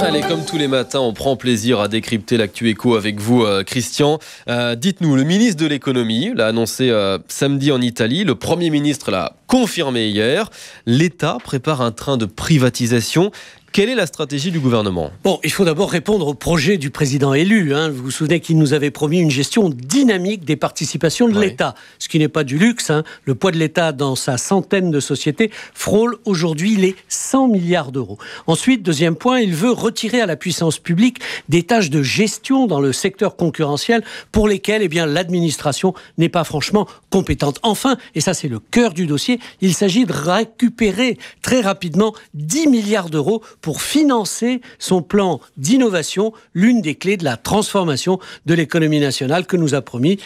Allez, comme tous les matins, on prend plaisir à décrypter l'actu éco avec vous, euh, Christian. Euh, dites-nous, le ministre de l'économie l'a annoncé euh, samedi en Italie, le Premier ministre l'a confirmé hier, l'État prépare un train de privatisation quelle est la stratégie du gouvernement Bon, il faut d'abord répondre au projet du président élu. Hein. Vous vous souvenez qu'il nous avait promis une gestion dynamique des participations de l'État, ce qui n'est pas du luxe. Hein. Le poids de l'État dans sa centaine de sociétés frôle aujourd'hui les 100 milliards d'euros. Ensuite, deuxième point, il veut retirer à la puissance publique des tâches de gestion dans le secteur concurrentiel pour lesquelles eh bien, l'administration n'est pas franchement compétente. Enfin, et ça c'est le cœur du dossier, il s'agit de récupérer très rapidement 10 milliards d'euros pour financer son plan d'innovation, l'une des clés de la transformation de l'économie nationale que nous a promis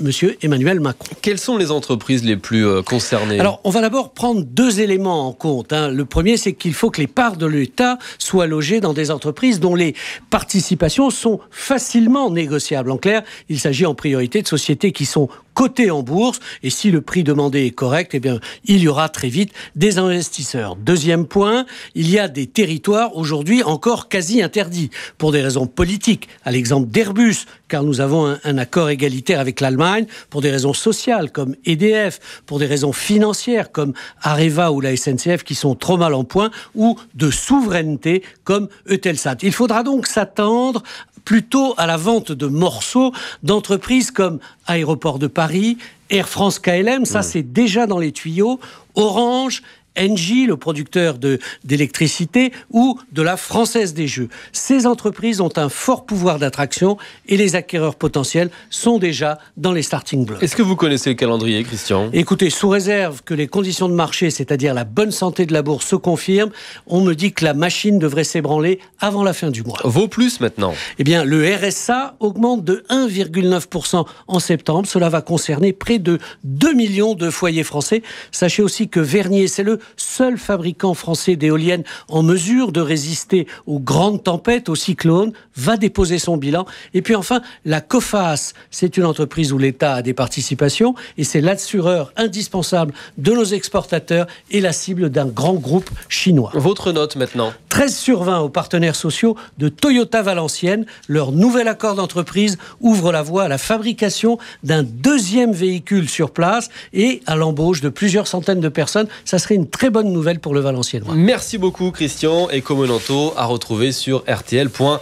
Monsieur Emmanuel Macron. Quelles sont les entreprises les plus euh, concernées Alors, on va d'abord prendre deux éléments en compte. Hein. Le premier, c'est qu'il faut que les parts de l'État soient logées dans des entreprises dont les participations sont facilement négociables. En clair, il s'agit en priorité de sociétés qui sont Côté en bourse. Et si le prix demandé est correct, eh bien, il y aura très vite des investisseurs. Deuxième point, il y a des territoires aujourd'hui encore quasi interdits pour des raisons politiques, à l'exemple d'Airbus, car nous avons un, accord égalitaire avec l'Allemagne, pour des raisons sociales comme EDF, pour des raisons financières comme Areva ou la SNCF qui sont trop mal en point, ou de souveraineté comme Eutelsat. Il faudra donc s'attendre plutôt à la vente de morceaux d'entreprises comme Aéroport de Paris, Air France KLM, ça mmh. c'est déjà dans les tuyaux, Orange, Engie, le producteur d'électricité, ou de la Française des Jeux. Ces entreprises ont un fort pouvoir d'attraction et les acquéreurs potentiels sont déjà dans les starting blocks. Est-ce que vous connaissez le calendrier, Christian Écoutez, sous réserve que les conditions de marché, c'est-à-dire la bonne santé de la bourse, se confirment, on me dit que la machine devrait s'ébranler avant la fin du mois. Vaut plus maintenant Eh bien, le RSA augmente de 1,9% en septembre. Cela va concerner près de 2 millions de foyers français. Sachez aussi que Vernier, c'est le seul fabricant français d'éoliennes en mesure de résister aux grandes tempêtes, aux cyclones, va déposer son bilan. Et puis enfin, la COFAS, c'est une entreprise où l'État a des participations et c'est l'assureur indispensable de nos exportateurs et la cible d'un grand groupe chinois. Votre note maintenant 13 sur 20 aux partenaires sociaux de Toyota Valenciennes. Leur nouvel accord d'entreprise ouvre la voie à la fabrication d'un deuxième véhicule sur place et à l'embauche de plusieurs centaines de personnes. Ça serait une très bonne nouvelle pour le Valenciennois. Merci beaucoup, Christian. Et Comonanto à retrouver sur RTL.fr.